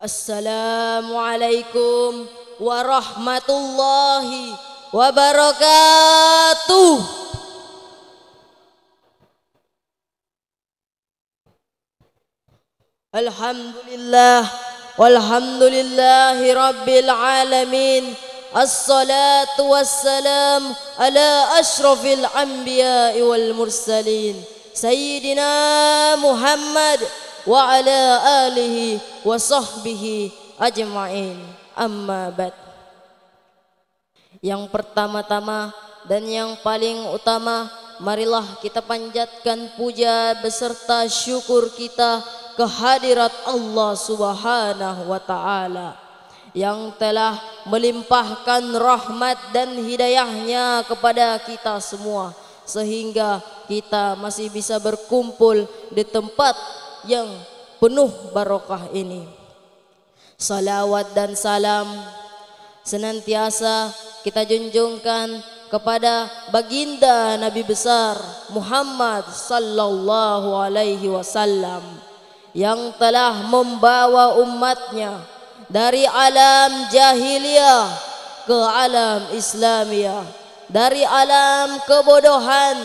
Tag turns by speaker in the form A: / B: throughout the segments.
A: السلام عليكم ورحمة الله وبركاته الحمد لله والحمد لله رب العالمين الصلاة والسلام على أشرف الأنبياء والمرسلين سيدنا محمد wa ala alihi wa sahbihi ajma'in amma bat yang pertama-tama dan yang paling utama marilah kita panjatkan puja beserta syukur kita kehadirat Allah subhanahu wa ta'ala yang telah melimpahkan rahmat dan hidayahnya kepada kita semua sehingga kita masih bisa berkumpul di tempat yang penuh barokah ini. Salawat dan salam senantiasa kita junjungkan kepada baginda Nabi besar Muhammad sallallahu alaihi wasallam yang telah membawa umatnya dari alam jahiliyah ke alam Islamiah, dari alam kebodohan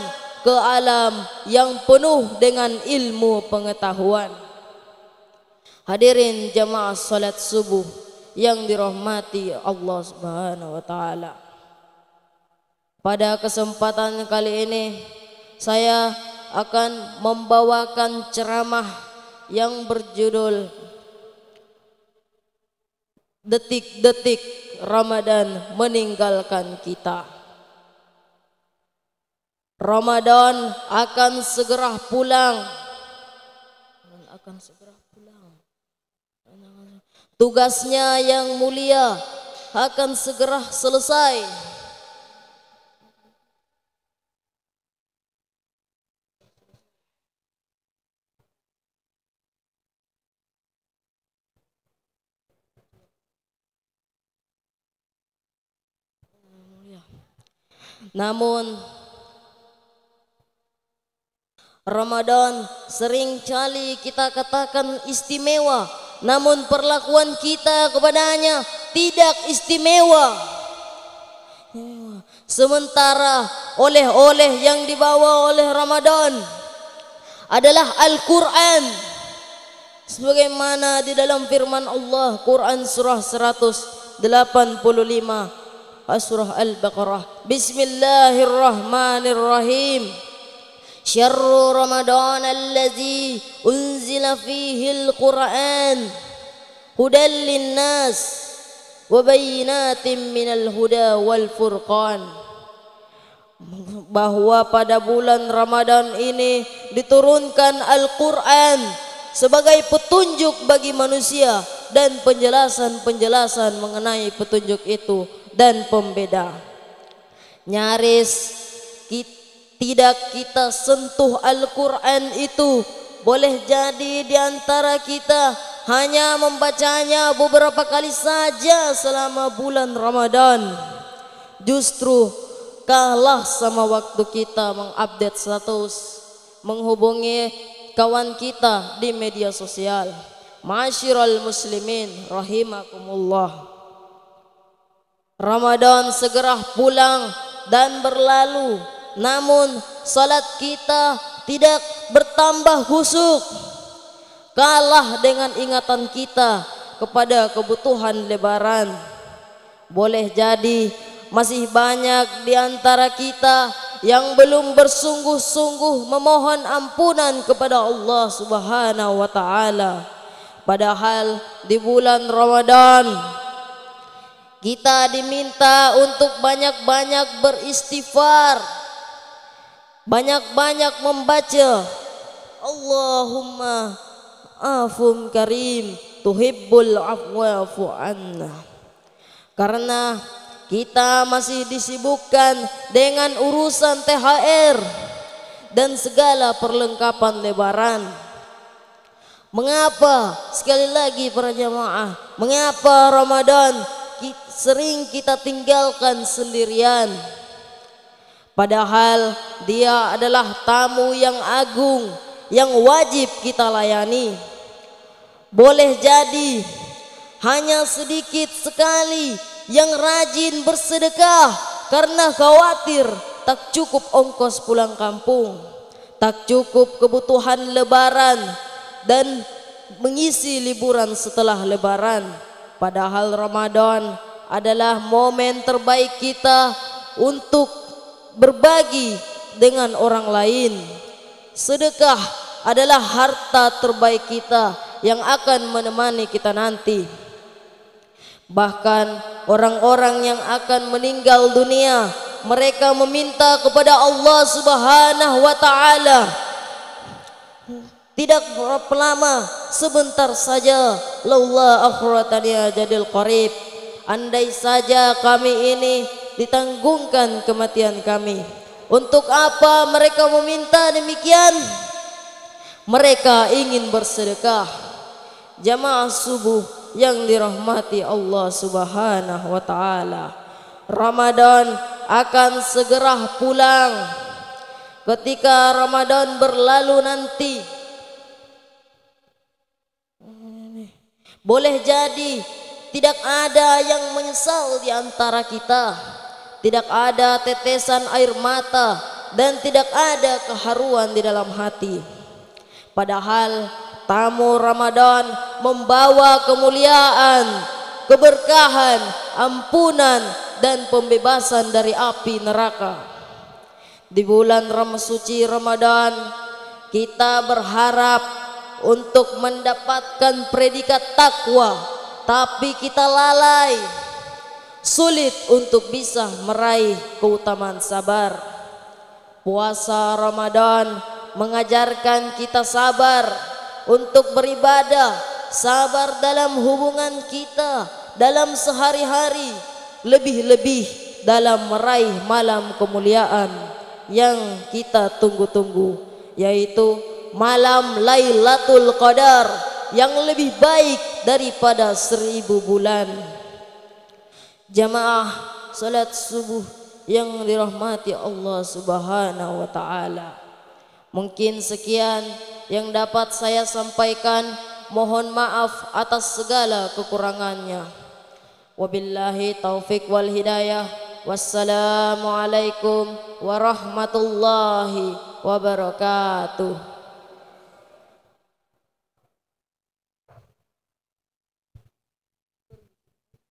A: ke alam yang penuh dengan ilmu pengetahuan. Hadirin jemaah salat subuh yang dirahmati Allah Subhanahu wa taala. Pada kesempatan kali ini saya akan membawakan ceramah yang berjudul Detik-detik Ramadan meninggalkan kita. Ramadan akan segera pulang. Tugasnya yang mulia akan segera selesai. Namun, Ramadan sering seringkali kita katakan istimewa Namun perlakuan kita kepadanya tidak istimewa Sementara oleh-oleh yang dibawa oleh Ramadan Adalah Al-Quran Sebagaimana di dalam firman Allah Quran surah 185 Surah Al-Baqarah Bismillahirrahmanirrahim شر رمضان الذي أنزل فيه القرآن هدى للناس وبينات من الهدى والفرقان bahwa pada bulan Ramadan ini diturunkan Al-Quran sebagai petunjuk bagi manusia dan penjelasan-penjelasan mengenai petunjuk itu dan pembeda nyaris kita tidak kita sentuh Al-Quran itu boleh jadi diantara kita hanya membacanya beberapa kali saja selama bulan Ramadan justru kalah sama waktu kita mengupdate status menghubungi kawan kita di media sosial Masyiral muslimin rahimakumullah Ramadan segera pulang dan berlalu namun salat kita tidak bertambah khusyuk kalah dengan ingatan kita kepada kebutuhan lebaran boleh jadi masih banyak di antara kita yang belum bersungguh-sungguh memohon ampunan kepada Allah Subhanahu wa taala padahal di bulan Ramadan kita diminta untuk banyak-banyak beristighfar banyak-banyak membaca Allahumma afum karim tuhibbul afwa fu'anna karena kita masih disibukkan dengan urusan THR dan segala perlengkapan lebaran mengapa sekali lagi para jamaah mengapa Ramadan sering kita tinggalkan sendirian Padahal dia adalah tamu yang agung yang wajib kita layani. Boleh jadi hanya sedikit sekali yang rajin bersedekah karena khawatir tak cukup ongkos pulang kampung, tak cukup kebutuhan lebaran dan mengisi liburan setelah lebaran. Padahal Ramadan adalah momen terbaik kita untuk berbagi dengan orang lain. Sedekah adalah harta terbaik kita yang akan menemani kita nanti. Bahkan orang-orang yang akan meninggal dunia, mereka meminta kepada Allah Subhanahu wa taala tidak berapa lama sebentar saja laula akhiratani ya jadil qarib andai saja kami ini ditanggungkan kematian kami. Untuk apa mereka meminta demikian? Mereka ingin bersedekah. Jamaah subuh yang dirahmati Allah Subhanahu wa taala. Ramadan akan segera pulang. Ketika Ramadan berlalu nanti boleh jadi tidak ada yang menyesal diantara kita tidak ada tetesan air mata dan tidak ada keharuan di dalam hati. Padahal tamu Ramadan membawa kemuliaan, keberkahan, ampunan dan pembebasan dari api neraka. Di bulan suci Ramadan kita berharap untuk mendapatkan predikat takwa tapi kita lalai sulit untuk bisa meraih keutamaan sabar. Puasa Ramadan mengajarkan kita sabar untuk beribadah, sabar dalam hubungan kita dalam sehari-hari, lebih-lebih dalam meraih malam kemuliaan yang kita tunggu-tunggu, yaitu malam Lailatul Qadar yang lebih baik daripada seribu bulan jamaah salat subuh yang dirahmati Allah subhanahu wa ta'ala Mungkin sekian yang dapat saya sampaikan Mohon maaf atas segala kekurangannya Wabillahi taufik wal hidayah Wassalamualaikum warahmatullahi wabarakatuh